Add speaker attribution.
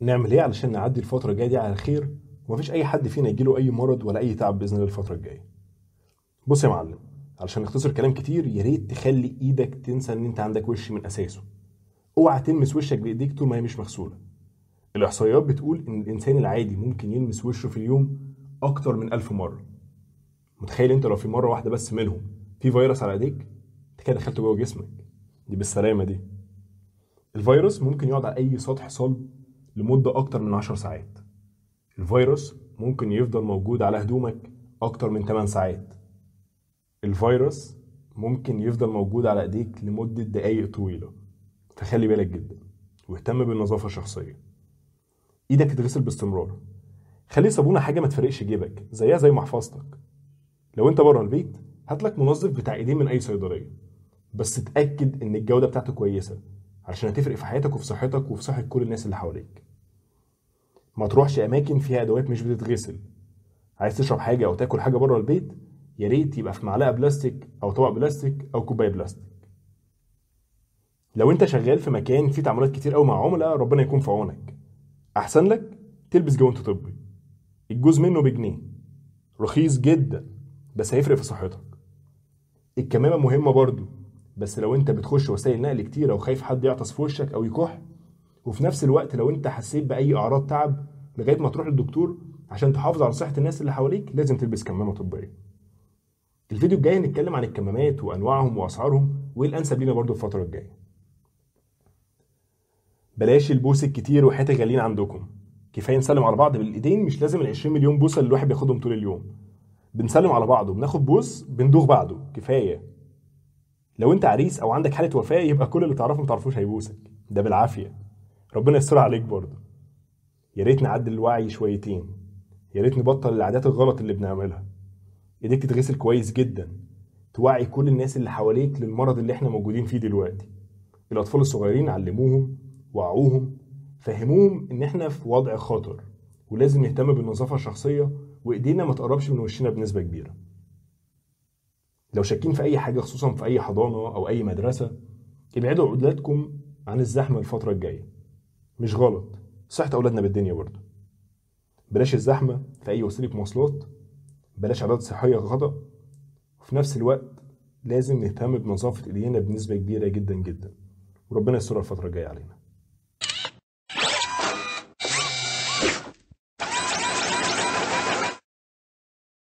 Speaker 1: نعمل ايه علشان نعدي الفتره الجايه دي على خير ومفيش اي حد فينا يجيله اي مرض ولا اي تعب باذن الله الفتره الجايه بص يا معلم علشان نختصر كلام كتير يا ريت تخلي ايدك تنسى ان انت عندك وش من اساسه اوعى تلمس وشك بايديك طول ما هي مش مغسوله الاحصائيات بتقول ان الانسان العادي ممكن يلمس وشه في اليوم اكتر من ألف مره متخيل انت لو في مره واحده بس منهم في فيروس على ايديك انت كده دخلته جوه جسمك دي بالسلامه دي الفيروس ممكن يقعد على اي سطح صلب لمدة أكتر من 10 ساعات الفيروس ممكن يفضل موجود على هدومك أكتر من 8 ساعات الفيروس ممكن يفضل موجود على ايديك لمدة دقايق طويلة فخلي بالك جدا واهتم بالنظافة الشخصية ايدك تتغسل باستمرار خلي صابونة حاجة ما تفرقش جيبك زيها زي محفظتك لو انت بره البيت هاتلك منظف بتاع ايدين من اي صيدلية بس اتأكد ان الجودة بتاعته كويسة علشان هتفرق في حياتك وفي صحتك وفي صحه كل الناس اللي حواليك ما تروحش اماكن فيها ادوات مش بتتغسل عايز تشرب حاجه او تاكل حاجه بره البيت يا ريت يبقى في معلقه بلاستيك او طبق بلاستيك او كوبايه بلاستيك لو انت شغال في مكان فيه تعاملات كتير قوي مع عملاء ربنا يكون في عونك احسن لك تلبس جوانت طبي الجوز منه بجنيه رخيص جدا بس هيفرق في صحتك الكمامه مهمه برضو بس لو انت بتخش وسائل نقل كتيره وخايف حد يعطس في وشك او يكح وفي نفس الوقت لو انت حسيت باي اعراض تعب لغايه ما تروح للدكتور عشان تحافظ على صحه الناس اللي حواليك لازم تلبس كمامه طبيه الفيديو الجاي هنتكلم عن الكمامات وانواعهم واسعارهم وايه الانسب لينا برضو الفتره الجايه بلاش البوس الكتير وحياتي غاليين عندكم كفايه نسلم على بعض بالايدين مش لازم ال 20 مليون بوسه اللي الواحد بياخدهم طول اليوم بنسلم على بعض وبناخد بوس بندوخ بعده كفايه لو انت عريس او عندك حاله وفاه يبقى كل اللي تعرفه ما تعرفوش هيبوسك ده بالعافيه ربنا يستر عليك برضه يا ريت نعدل الوعي شويتين يا ريت نبطل العادات الغلط اللي بنعملها ايديك تتغسل كويس جدا توعي كل الناس اللي حواليك للمرض اللي احنا موجودين فيه دلوقتي الاطفال الصغيرين علموهم وعوهم فهموهم ان احنا في وضع خطر ولازم نهتم بالنظافه الشخصيه وايدينا ما تقربش من وشنا بنسبه كبيره لو شاكين في اي حاجه خصوصا في اي حضانه او اي مدرسه ابعدوا اولادكم عن الزحمه الفتره الجايه مش غلط صحه اولادنا بالدنيا برضه بلاش الزحمه في اي وسيله مواصلات بلاش عادات صحيه خطا وفي نفس الوقت لازم نهتم بنظافه ايدينا بنسبه كبيره جدا جدا وربنا يستر الفتره الجايه علينا